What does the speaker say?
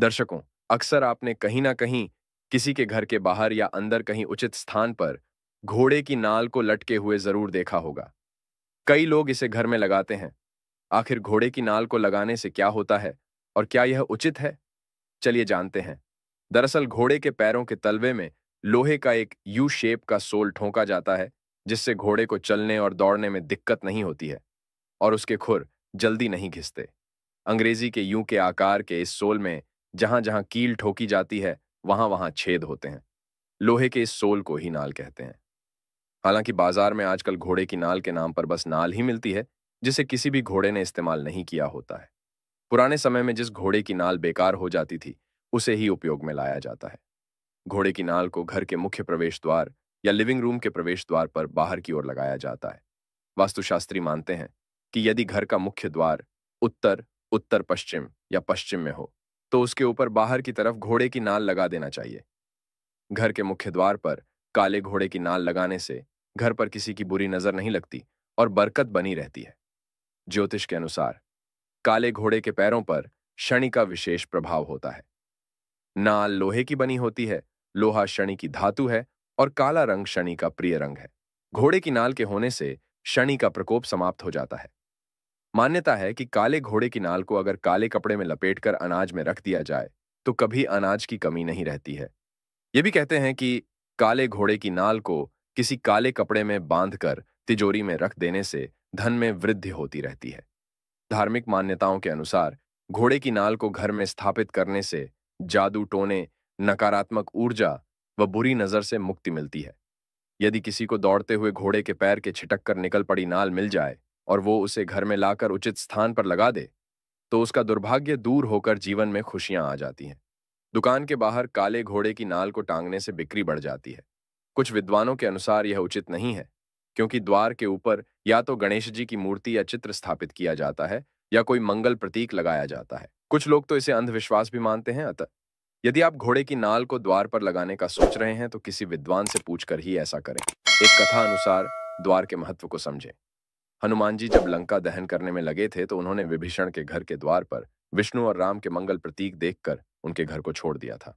दर्शकों अक्सर आपने कहीं ना कहीं किसी के घर के बाहर या अंदर कहीं उचित स्थान पर घोड़े की नाल को लटके हुए जरूर देखा होगा कई लोग इसे घर में लगाते हैं आखिर घोड़े की नाल को लगाने से क्या होता है और क्या यह उचित है चलिए जानते हैं दरअसल घोड़े के पैरों के तलवे में लोहे का एक यू शेप का सोल ठोंका जाता है जिससे घोड़े को चलने और दौड़ने में दिक्कत नहीं होती है और उसके खुर जल्दी नहीं घिसते अंग्रेजी के यू के आकार के इस सोल में जहां जहां कील ठोकी जाती है वहां वहां छेद होते हैं लोहे के इस सोल को ही नाल कहते हैं हालांकि बाजार में आजकल घोड़े की नाल के नाम पर बस नाल ही मिलती है जिसे किसी भी घोड़े ने इस्तेमाल नहीं किया होता है पुराने समय में जिस घोड़े की नाल बेकार हो जाती थी उसे ही उपयोग में लाया जाता है घोड़े की नाल को घर के मुख्य प्रवेश द्वार या लिविंग रूम के प्रवेश द्वार पर बाहर की ओर लगाया जाता है वास्तुशास्त्री मानते हैं कि यदि घर का मुख्य द्वार उत्तर उत्तर पश्चिम या पश्चिम में हो तो उसके ऊपर बाहर की तरफ घोड़े की नाल लगा देना चाहिए घर के मुख्य द्वार पर काले घोड़े की नाल लगाने से घर पर किसी की बुरी नजर नहीं लगती और बरकत बनी रहती है ज्योतिष के अनुसार काले घोड़े के पैरों पर शनि का विशेष प्रभाव होता है नाल लोहे की बनी होती है लोहा शनि की धातु है और काला रंग शनि का प्रिय रंग है घोड़े की नाल के होने से शनि का प्रकोप समाप्त हो जाता है मान्यता है कि काले घोड़े की नाल को अगर काले कपड़े में लपेटकर अनाज में रख दिया जाए तो कभी अनाज की कमी नहीं रहती है ये भी कहते हैं कि काले घोड़े की नाल को किसी काले कपड़े में बांधकर तिजोरी में रख देने से धन में वृद्धि होती रहती है धार्मिक मान्यताओं के अनुसार घोड़े की नाल को घर में स्थापित करने से जादू टोने नकारात्मक ऊर्जा व बुरी नजर से मुक्ति मिलती है यदि किसी को दौड़ते हुए घोड़े के पैर के छिटक कर निकल पड़ी नाल मिल जाए और वो उसे घर में लाकर उचित स्थान पर लगा दे तो उसका दुर्भाग्य दूर होकर जीवन में खुशियां आ जाती हैं दुकान के बाहर काले घोड़े की नाल को टांगने से बिक्री बढ़ जाती है कुछ विद्वानों के अनुसार यह उचित नहीं है क्योंकि द्वार के ऊपर या तो गणेश जी की मूर्ति या चित्र स्थापित किया जाता है या कोई मंगल प्रतीक लगाया जाता है कुछ लोग तो इसे अंधविश्वास भी मानते हैं अतः यदि आप घोड़े की नाल को द्वार पर लगाने का सोच रहे हैं तो किसी विद्वान से पूछकर ही ऐसा करें एक कथा अनुसार द्वार के महत्व को समझें हनुमान जी जब लंका दहन करने में लगे थे तो उन्होंने विभीषण के घर के द्वार पर विष्णु और राम के मंगल प्रतीक देखकर उनके घर को छोड़ दिया था